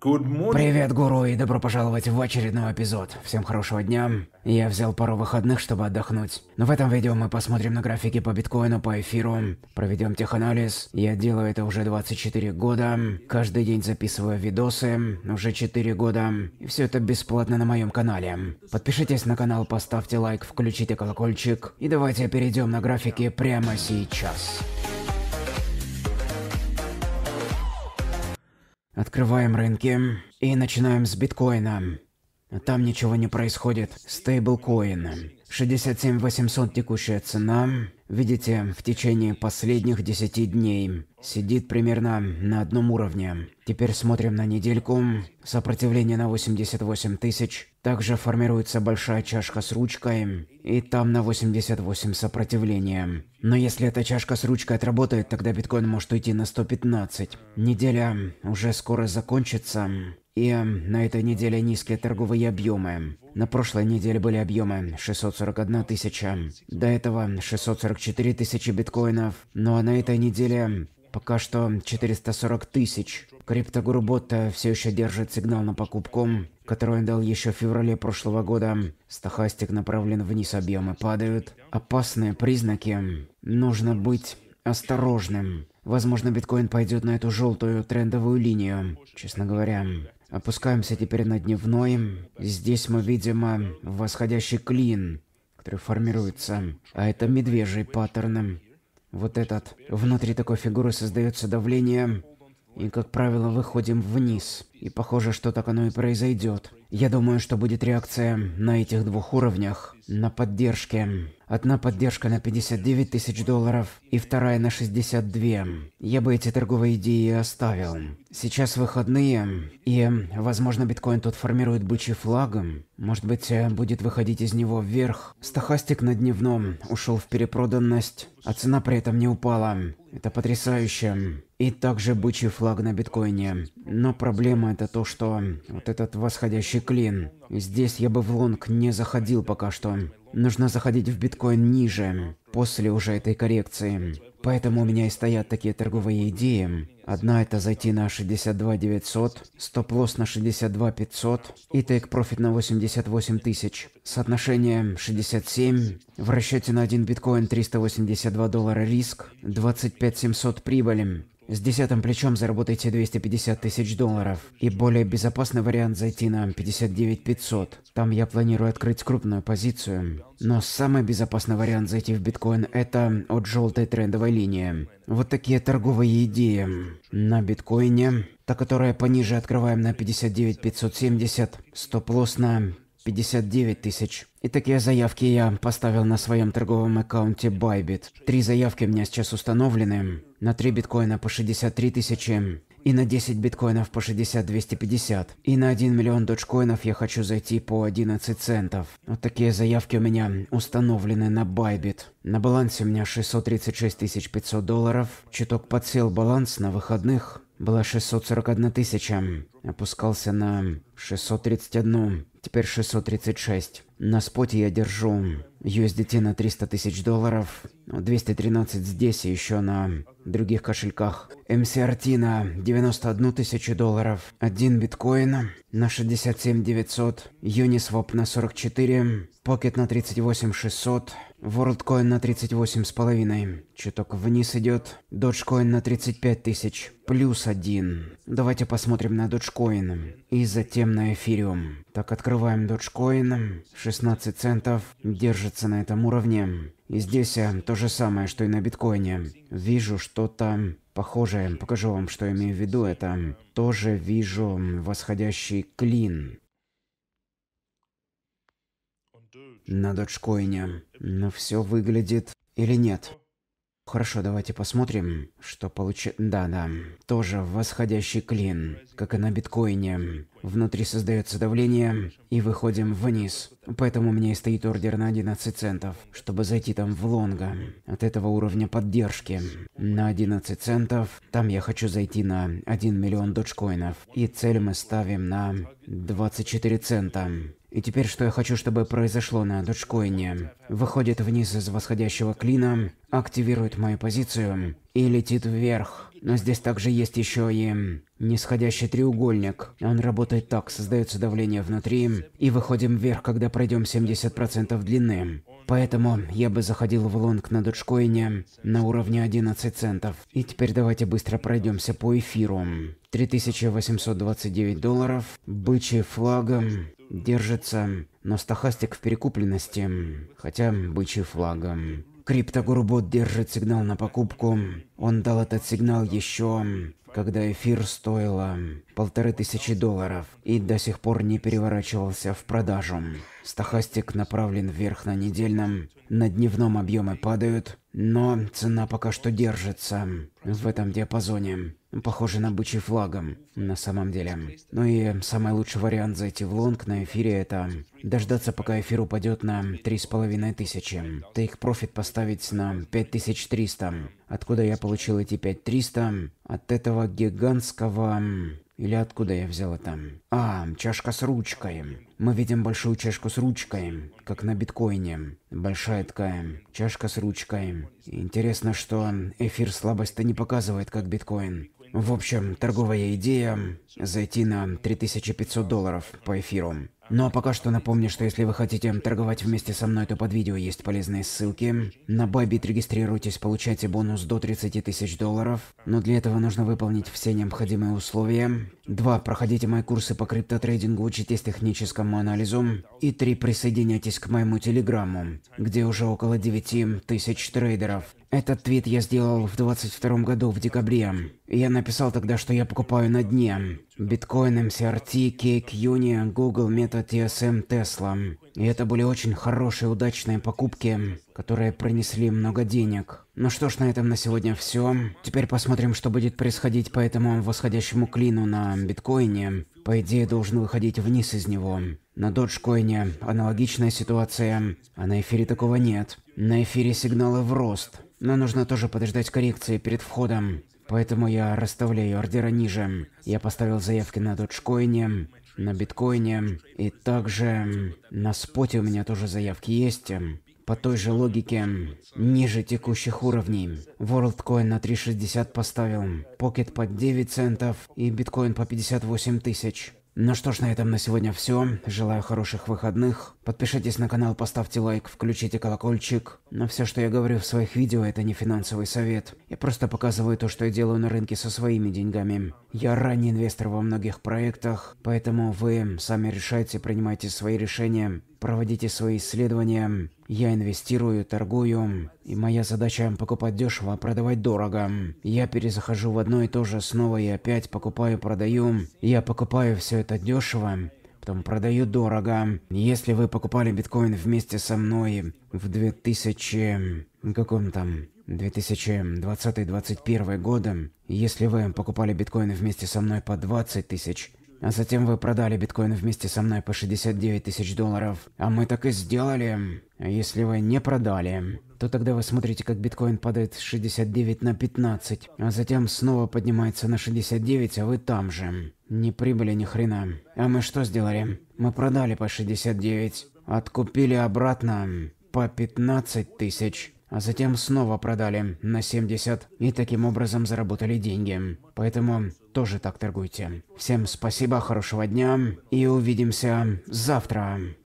Привет, гуру, и добро пожаловать в очередной эпизод. Всем хорошего дня. Я взял пару выходных, чтобы отдохнуть. Но в этом видео мы посмотрим на графики по биткоину, по эфиру, проведем теханализ. Я делаю это уже 24 года. Каждый день записываю видосы, уже 4 года. И все это бесплатно на моем канале. Подпишитесь на канал, поставьте лайк, включите колокольчик. И давайте перейдем на графики прямо сейчас. Открываем рынки и начинаем с биткоина. Там ничего не происходит. Стейблкоин. 67 800 текущая цена. Видите, в течение последних 10 дней сидит примерно на одном уровне. Теперь смотрим на недельку. Сопротивление на 88 тысяч. Также формируется большая чашка с ручкой. И там на 88 сопротивление. Но если эта чашка с ручкой отработает, тогда биткоин может уйти на 115. Неделя уже скоро закончится. И на этой неделе низкие торговые объемы. На прошлой неделе были объемы 641 тысяча, до этого 644 тысячи биткоинов, но ну, а на этой неделе пока что 440 тысяч. Криптогуру все еще держит сигнал на покупку, который он дал еще в феврале прошлого года. Стохастик направлен вниз, объемы падают. Опасные признаки. Нужно быть осторожным. Возможно, биткоин пойдет на эту желтую трендовую линию. Честно говоря, Опускаемся теперь на дневной. Здесь мы видим э, восходящий клин, который формируется. А это медвежий паттерн. Вот этот. Внутри такой фигуры создается давление. И, как правило, выходим вниз. И похоже, что так оно и произойдет. Я думаю, что будет реакция на этих двух уровнях, на поддержке. Одна поддержка на 59 тысяч долларов и вторая на 62. Я бы эти торговые идеи оставил. Сейчас выходные, и, возможно, биткоин тут формирует бычий флаг. Может быть, э, будет выходить из него вверх. Стохастик на дневном ушел в перепроданность, а цена при этом не упала. Это потрясающе. И также бычий флаг на биткоине. Но проблема это то, что вот этот восходящий Колючий клин. Здесь я бы в лонг не заходил пока что. Нужно заходить в биткоин ниже, после уже этой коррекции. Поэтому у меня и стоят такие торговые идеи. Одна это зайти на 62 900, стоп-лосс на 62 500 и тейк-профит на 88 тысяч. Соотношение 67, в расчете на один биткоин 382 доллара риск, 25 700 прибыли. С десятым плечом заработайте 250 тысяч долларов. И более безопасный вариант зайти на 59 500. Там я планирую открыть крупную позицию. Но самый безопасный вариант зайти в биткоин – это от желтой трендовой линии. Вот такие торговые идеи. На биткоине, та которая пониже открываем на 59 570, стоп-лосс на 59 тысяч. И такие заявки я поставил на своем торговом аккаунте Bybit. Три заявки у меня сейчас установлены. На три биткоина по 63 тысячи. И на 10 биткоинов по 60 250. И на 1 миллион дочкоинов я хочу зайти по 11 центов. Вот такие заявки у меня установлены на Bybit. На балансе у меня 636 500 долларов. Чуток подсел баланс на выходных. Была 641 тысяча. Опускался на 631 теперь 636. На споте я держу USDT на 300 тысяч долларов, 213 здесь и еще на других кошельках. MCRT эм на 91 тысячу долларов, 1 биткоин на 67 900, Uniswap на 44, Pocket на 38 600, WorldCoin на 38 с половиной, чуток вниз идет, Dogecoin на 35 тысяч, плюс один. Давайте посмотрим на Dogecoin и затем на эфириум. Так, открываем Dogecoin, 16 центов держится на этом уровне. И здесь э, то же самое, что и на биткоине. Вижу что-то похожее. Покажу вам, что я имею в виду. Это тоже вижу восходящий клин на доджкоине. Но все выглядит или нет? Хорошо, давайте посмотрим, что получит... Да-да, тоже восходящий клин, как и на биткоине. Внутри создается давление, и выходим вниз. Поэтому у меня и стоит ордер на 11 центов, чтобы зайти там в лонга. От этого уровня поддержки на 11 центов, там я хочу зайти на 1 миллион доджкоинов. И цель мы ставим на 24 цента. И теперь, что я хочу, чтобы произошло на дочкоине. Выходит вниз из восходящего клина, активирует мою позицию и летит вверх. Но здесь также есть еще и нисходящий треугольник. Он работает так, создается давление внутри, и выходим вверх, когда пройдем 70% длины. Поэтому я бы заходил в лонг на доджкоине на уровне 11 центов. И теперь давайте быстро пройдемся по эфиру. 3829 долларов, бычий флагом, Держится, но стахастик в перекупленности, хотя бычий флагом. Криптогурбот держит сигнал на покупку. Он дал этот сигнал еще, когда эфир стоило полторы тысячи долларов и до сих пор не переворачивался в продажу. Стахастик направлен вверх на недельном, на дневном объемы падают, но цена пока что держится в этом диапазоне. Похоже на бычий флагом, на самом деле. Ну и самый лучший вариант зайти в лонг на эфире это дождаться, пока эфир упадет на три с половиной 3500. Тейк профит поставить на 5300. Откуда я получил эти 5300? От этого гигантского... Или откуда я взял это? А, чашка с ручкой. Мы видим большую чашку с ручкой, как на биткоине. Большая такая чашка с ручкой. Интересно, что эфир слабость-то не показывает, как биткоин. В общем, торговая идея – зайти на 3500 долларов по эфиру. Но пока что напомню, что если вы хотите торговать вместе со мной, то под видео есть полезные ссылки. На Байбит регистрируйтесь, получайте бонус до 30 тысяч долларов. Но для этого нужно выполнить все необходимые условия. два, Проходите мои курсы по криптотрейдингу, учитесь техническому анализу. И три, Присоединяйтесь к моему телеграмму, где уже около 9 тысяч трейдеров. Этот твит я сделал в 22 году, в декабре. Я написал тогда, что я покупаю на дне. Биткоин, MCRT, Cake, Uni, Google, Meta, TSM, Tesla. И это были очень хорошие, удачные покупки, которые принесли много денег. Ну что ж, на этом на сегодня все. Теперь посмотрим, что будет происходить по этому восходящему клину на биткоине. По идее, должен выходить вниз из него. На доджкоине аналогичная ситуация, а на эфире такого нет. На эфире сигналы в рост. Но нужно тоже подождать коррекции перед входом. Поэтому я расставляю ордера ниже. Я поставил заявки на доджкоине, на биткоине и также на споте у меня тоже заявки есть. По той же логике, ниже текущих уровней. WorldCoin на 3.60 поставил, Pocket под 9 центов и биткоин по 58 тысяч. Ну что ж, на этом на сегодня все. Желаю хороших выходных. Подпишитесь на канал, поставьте лайк, включите колокольчик. Но все, что я говорю в своих видео, это не финансовый совет. Я просто показываю то, что я делаю на рынке со своими деньгами. Я ранний инвестор во многих проектах, поэтому вы сами решайте, принимайте свои решения, проводите свои исследования. Я инвестирую, торгую, и моя задача – покупать дешево, а продавать дорого. Я перезахожу в одно и то же, снова и опять покупаю, продаю. Я покупаю все это дешево, там продают дорого. Если вы покупали биткоин вместе со мной в 2000... каком там... 2020-2021 года, если вы покупали биткоины вместе со мной по 20 тысяч, а затем вы продали биткоин вместе со мной по 69 тысяч долларов. А мы так и сделали. Если вы не продали, то тогда вы смотрите, как биткоин падает с 69 на 15, а затем снова поднимается на 69, а вы там же. Не прибыли ни хрена. А мы что сделали? Мы продали по 69, откупили обратно по 15 тысяч а затем снова продали на 70 и таким образом заработали деньги. Поэтому тоже так торгуйте. Всем спасибо, хорошего дня и увидимся завтра.